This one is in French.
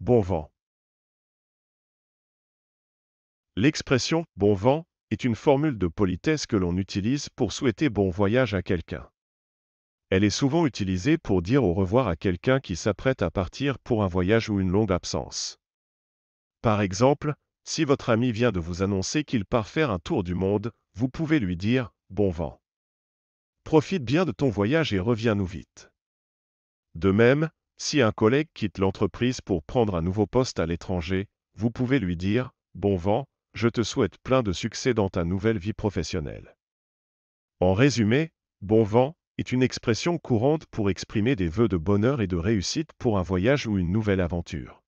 bon vent. L'expression bon vent est une formule de politesse que l'on utilise pour souhaiter bon voyage à quelqu'un. Elle est souvent utilisée pour dire au revoir à quelqu'un qui s'apprête à partir pour un voyage ou une longue absence. Par exemple, si votre ami vient de vous annoncer qu'il part faire un tour du monde, vous pouvez lui dire Bon vent. Profite bien de ton voyage et reviens-nous vite. De même, si un collègue quitte l'entreprise pour prendre un nouveau poste à l'étranger, vous pouvez lui dire ⁇ Bon vent, je te souhaite plein de succès dans ta nouvelle vie professionnelle. ⁇ En résumé, bon vent est une expression courante pour exprimer des vœux de bonheur et de réussite pour un voyage ou une nouvelle aventure.